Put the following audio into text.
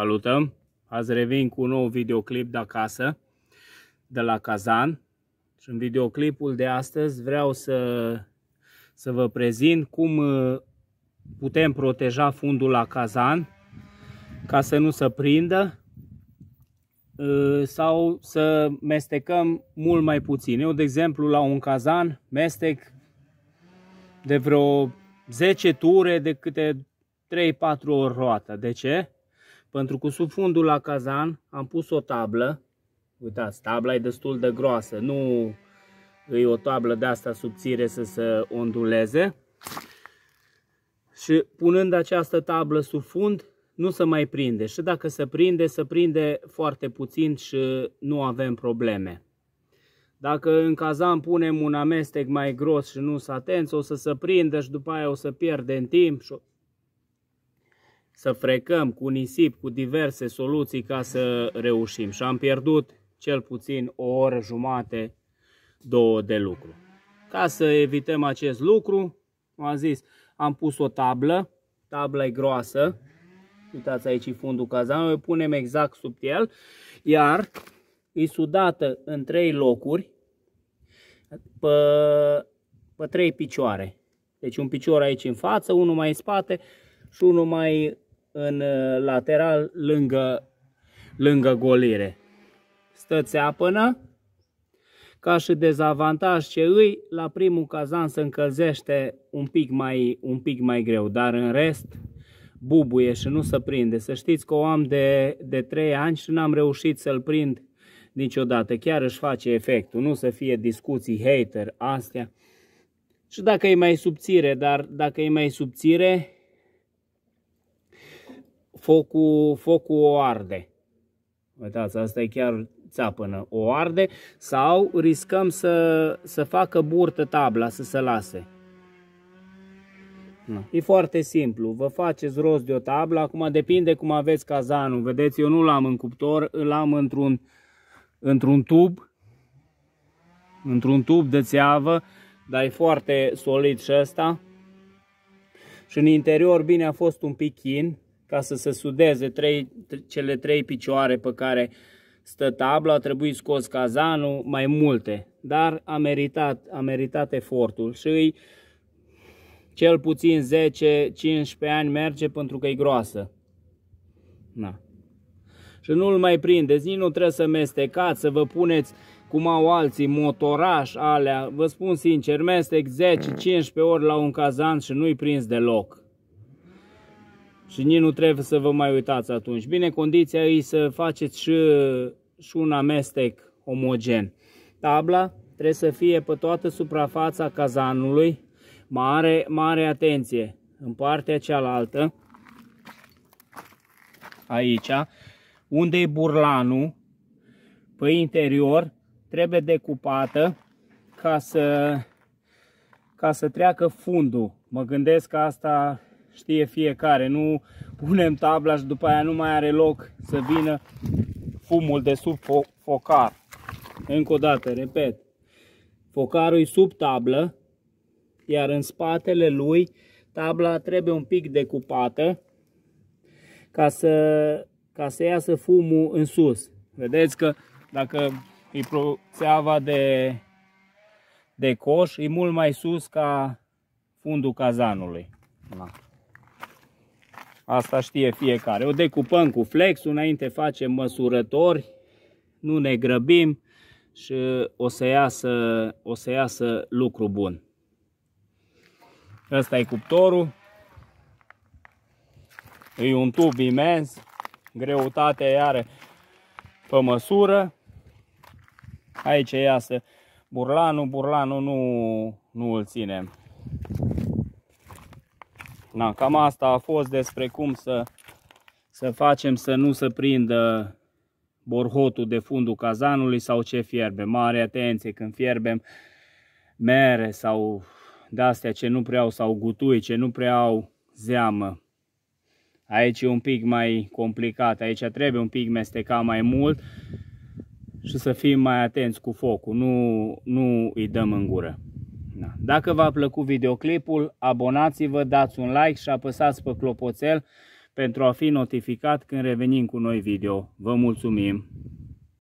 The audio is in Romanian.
Salutăm! Azi revin cu un nou videoclip de acasă, de la Kazan. Și în videoclipul de astăzi vreau să, să vă prezint cum uh, putem proteja fundul la Kazan ca să nu se prindă uh, sau să mestecăm mult mai puțin. Eu, de exemplu, la un Kazan mestec de vreo 10 ture de câte 3-4 ori roată. De ce? Pentru că sub fundul la cazan am pus o tablă. Uitați, tabla e destul de groasă. Nu e o tablă de asta subțire să se onduleze. Și punând această tablă sub fund, nu se mai prinde. Și dacă se prinde, se prinde foarte puțin și nu avem probleme. Dacă în cazan punem un amestec mai gros și nu s atenți, o să se prindă și după aia o să pierdem în timp și să frecăm cu nisip, cu diverse soluții ca să reușim. Și am pierdut cel puțin o oră jumate, două de lucru. Ca să evităm acest lucru, am zis, am pus o tablă, tabla e groasă, uitați aici fundul cazanului, punem exact sub el, iar e sudată în trei locuri, pe, pe trei picioare. Deci un picior aici în față, unul mai în spate și unul mai în uh, lateral lângă, lângă golire. Stăți țeapănă. ca și dezavantaj ce îi, la primul cazan se încălzește un pic mai, un pic mai greu, dar în rest bubuie și nu se prinde. Să știți că o am de, de 3 ani și n-am reușit să-l prind niciodată. Chiar își face efectul, nu să fie discuții hater, astea. Și dacă e mai subțire, dar dacă e mai subțire, focul, focul o arde. Uitați, asta e chiar țapână. O arde sau riscăm să, să facă burtă tabla, să se lase. E foarte simplu, vă faceți rost de o tablă, acum depinde cum aveți cazanul, vedeți, eu nu l-am în cuptor, îl am într-un într-un tub, într-un tub de țeavă, dar e foarte solid și ăsta. Și în interior, bine, a fost un pic chin, ca să se sudeze trei, cele trei picioare pe care stă tabla, a trebuit scos cazanul, mai multe, dar a meritat, a meritat efortul și îi cel puțin 10-15 ani merge pentru că e groasă. Na. Și nu-l mai prindeți, nici nu trebuie să mestecați, să vă puneți cum au alții motoraș alea. Vă spun sincer, mestec 10-15 ori la un cazan și nu-i prins deloc. Și nici nu trebuie să vă mai uitați atunci. Bine, condiția e să faceți și, și un amestec omogen. Tabla trebuie să fie pe toată suprafața cazanului. Mare, mare atenție! În partea cealaltă, aici, unde e burlanul, pe interior, trebuie decupată ca să, ca să treacă fundul. Mă gândesc că asta știe fiecare, nu punem tabla și după aia nu mai are loc să vină fumul de sub focar. Încă o dată, repet, focarul e sub tablă, iar în spatele lui tabla trebuie un pic decupată ca să, ca să iasă fumul în sus. Vedeți că dacă e proțeava de, de coș, e mult mai sus ca fundul cazanului. Da. Asta știe fiecare. O decupăm cu flex, înainte facem măsurători, nu ne grăbim și o să iasă, o să iasă lucru bun. Ăsta e cuptorul. E un tub imens, greutatea iară pe măsură. Aici iasă burlanul, burlanul nu, nu îl ținem. Na, cam asta a fost despre cum să, să facem să nu se prindă borhotul de fundul cazanului sau ce fierbe. Mare atenție când fierbem mere sau de-astea ce nu prea au sau gutui, ce nu prea au zeamă. Aici e un pic mai complicat, aici trebuie un pic mestecat mai mult și să fim mai atenți cu focul, nu, nu îi dăm în gură. Da. Dacă v-a plăcut videoclipul, abonați-vă, dați un like și apăsați pe clopoțel pentru a fi notificat când revenim cu noi video. Vă mulțumim!